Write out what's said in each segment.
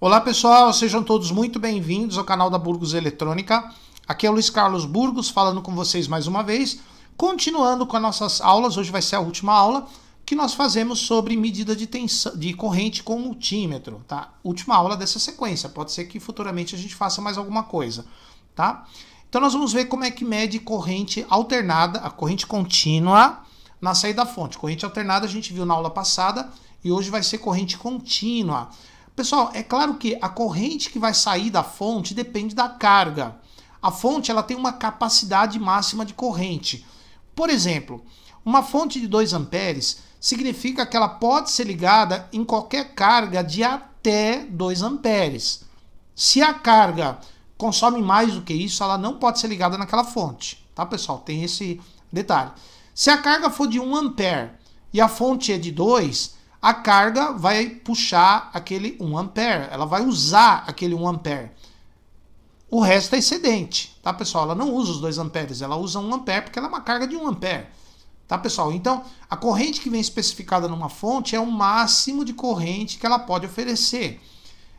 Olá pessoal, sejam todos muito bem-vindos ao canal da Burgos Eletrônica. Aqui é o Luiz Carlos Burgos falando com vocês mais uma vez, continuando com as nossas aulas. Hoje vai ser a última aula que nós fazemos sobre medida de, tensão, de corrente com multímetro, tá? Última aula dessa sequência. Pode ser que futuramente a gente faça mais alguma coisa, tá? Então nós vamos ver como é que mede corrente alternada, a corrente contínua na saída da fonte. Corrente alternada a gente viu na aula passada e hoje vai ser corrente contínua. Pessoal, é claro que a corrente que vai sair da fonte depende da carga. A fonte ela tem uma capacidade máxima de corrente. Por exemplo, uma fonte de 2 amperes significa que ela pode ser ligada em qualquer carga de até 2 amperes. Se a carga consome mais do que isso, ela não pode ser ligada naquela fonte, tá pessoal? Tem esse detalhe. Se a carga for de 1 ampere e a fonte é de 2, a carga vai puxar aquele 1 ampere, ela vai usar aquele 1 ampere. O resto é excedente, tá pessoal? Ela não usa os 2 amperes, ela usa 1 ampere porque ela é uma carga de 1 ampere. Tá pessoal? Então, a corrente que vem especificada numa fonte é o máximo de corrente que ela pode oferecer.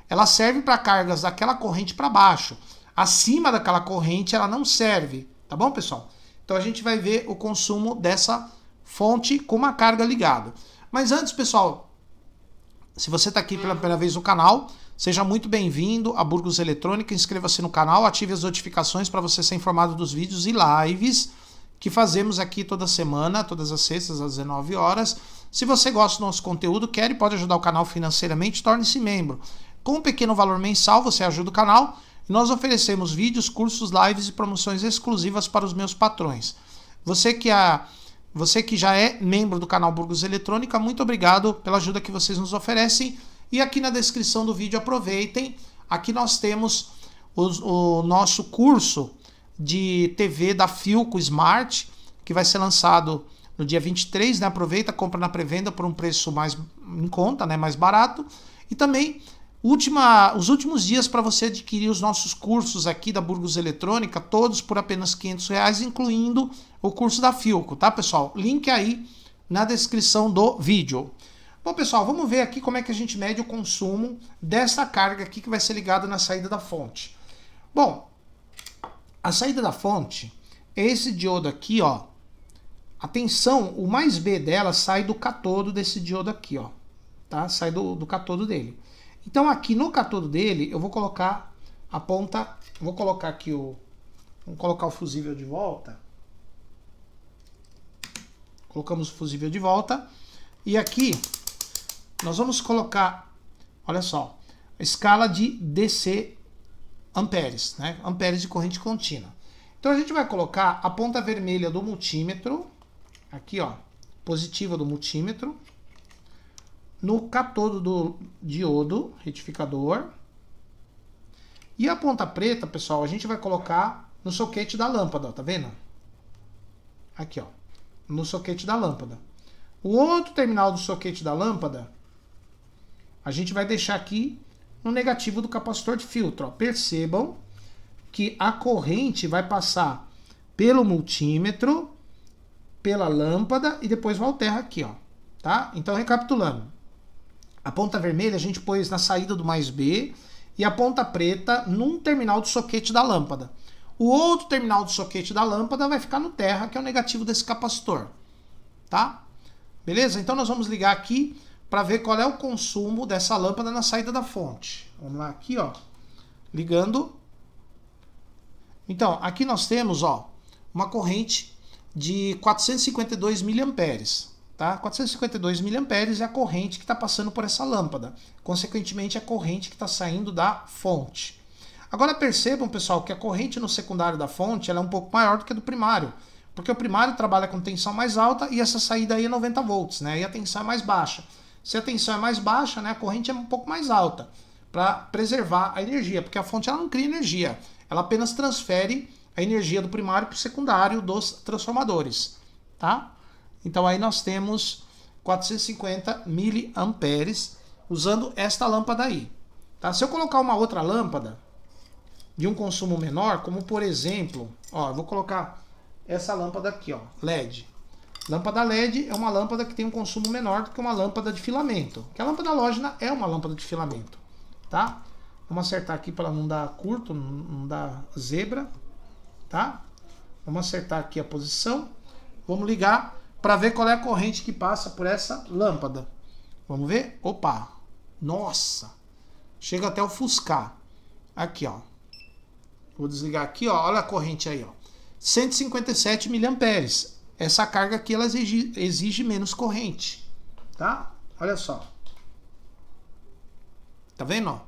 Ela serve para cargas daquela corrente para baixo. Acima daquela corrente ela não serve, tá bom, pessoal? Então a gente vai ver o consumo dessa fonte com uma carga ligada. Mas antes, pessoal, se você está aqui pela primeira vez no canal, seja muito bem-vindo a Burgos Eletrônica. Inscreva-se no canal, ative as notificações para você ser informado dos vídeos e lives que fazemos aqui toda semana, todas as sextas às 19 horas. Se você gosta do nosso conteúdo, quer e pode ajudar o canal financeiramente, torne-se membro. Com um pequeno valor mensal, você ajuda o canal e nós oferecemos vídeos, cursos, lives e promoções exclusivas para os meus patrões. Você que a é você que já é membro do canal Burgos Eletrônica, muito obrigado pela ajuda que vocês nos oferecem. E aqui na descrição do vídeo, aproveitem. Aqui nós temos o, o nosso curso de TV da Filco Smart, que vai ser lançado no dia 23, né? Aproveita, compra na pré-venda por um preço mais em conta, né? Mais barato. E também Última, os últimos dias para você adquirir os nossos cursos aqui da Burgos Eletrônica, todos por apenas 500 reais, incluindo o curso da Filco, tá pessoal? Link aí na descrição do vídeo. Bom pessoal, vamos ver aqui como é que a gente mede o consumo dessa carga aqui que vai ser ligada na saída da fonte. Bom, a saída da fonte é esse diodo aqui, ó. A tensão, o mais B dela sai do catodo desse diodo aqui, ó. Tá? Sai do, do catodo dele. Então aqui no catodo dele, eu vou colocar a ponta, vou colocar aqui o, vamos colocar o fusível de volta. Colocamos o fusível de volta. E aqui nós vamos colocar, olha só, a escala de DC amperes, né? Amperes de corrente contínua. Então a gente vai colocar a ponta vermelha do multímetro, aqui ó, positiva do multímetro, no catodo do diodo retificador. E a ponta preta, pessoal, a gente vai colocar no soquete da lâmpada, tá vendo? Aqui, ó, no soquete da lâmpada. O outro terminal do soquete da lâmpada, a gente vai deixar aqui no negativo do capacitor de filtro. Ó. Percebam que a corrente vai passar pelo multímetro, pela lâmpada e depois volta aqui, ó. Tá? Então, recapitulando. A ponta vermelha a gente pôs na saída do mais B e a ponta preta num terminal do soquete da lâmpada. O outro terminal do soquete da lâmpada vai ficar no terra, que é o negativo desse capacitor. Tá? Beleza? Então nós vamos ligar aqui para ver qual é o consumo dessa lâmpada na saída da fonte. Vamos lá aqui, ó. Ligando. Então, aqui nós temos, ó, uma corrente de 452 miliamperes. Tá? 452 mA é a corrente que está passando por essa lâmpada, consequentemente, é a corrente que está saindo da fonte. Agora percebam, pessoal, que a corrente no secundário da fonte é um pouco maior do que a do primário, porque o primário trabalha com tensão mais alta e essa saída aí é 90 volts, né? E a tensão é mais baixa. Se a tensão é mais baixa, né, a corrente é um pouco mais alta para preservar a energia, porque a fonte ela não cria energia, ela apenas transfere a energia do primário para o secundário dos transformadores, tá? Então aí nós temos 450 miliamperes usando esta lâmpada aí. Tá? Se eu colocar uma outra lâmpada de um consumo menor, como por exemplo, ó, eu vou colocar essa lâmpada aqui, ó, LED. Lâmpada LED é uma lâmpada que tem um consumo menor do que uma lâmpada de filamento. Que a lâmpada lógica é uma lâmpada de filamento, tá? Vamos acertar aqui para não dar curto, não dar zebra, tá? Vamos acertar aqui a posição. Vamos ligar para ver qual é a corrente que passa por essa lâmpada. Vamos ver? Opa! Nossa! Chega até ofuscar. Aqui, ó. Vou desligar aqui, ó. Olha a corrente aí, ó. 157 miliamperes. Essa carga aqui ela exige, exige menos corrente, tá? Olha só. Tá vendo, ó?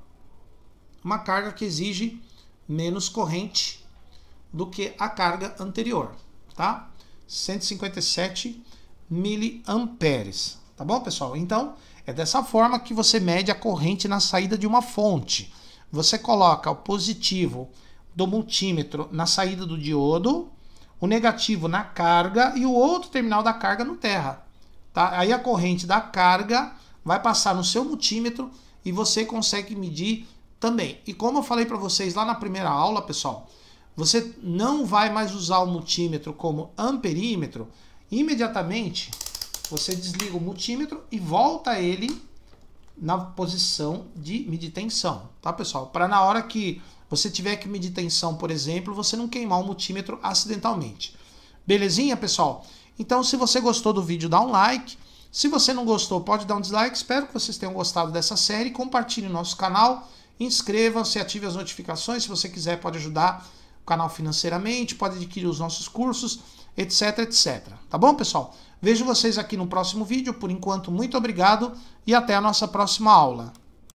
Uma carga que exige menos corrente do que a carga anterior, tá? 157 miliamperes. Tá bom, pessoal? Então, é dessa forma que você mede a corrente na saída de uma fonte. Você coloca o positivo do multímetro na saída do diodo, o negativo na carga e o outro terminal da carga no terra. Tá? Aí a corrente da carga vai passar no seu multímetro e você consegue medir também. E como eu falei para vocês lá na primeira aula, pessoal, você não vai mais usar o multímetro como amperímetro. Imediatamente você desliga o multímetro e volta ele na posição de medir tensão, tá pessoal? Para na hora que você tiver que medir tensão, por exemplo, você não queimar o multímetro acidentalmente. Belezinha, pessoal? Então, se você gostou do vídeo, dá um like. Se você não gostou, pode dar um dislike. Espero que vocês tenham gostado dessa série. Compartilhe o nosso canal, inscreva-se, ative as notificações. Se você quiser, pode ajudar canal financeiramente, pode adquirir os nossos cursos, etc, etc. Tá bom, pessoal? Vejo vocês aqui no próximo vídeo. Por enquanto, muito obrigado e até a nossa próxima aula.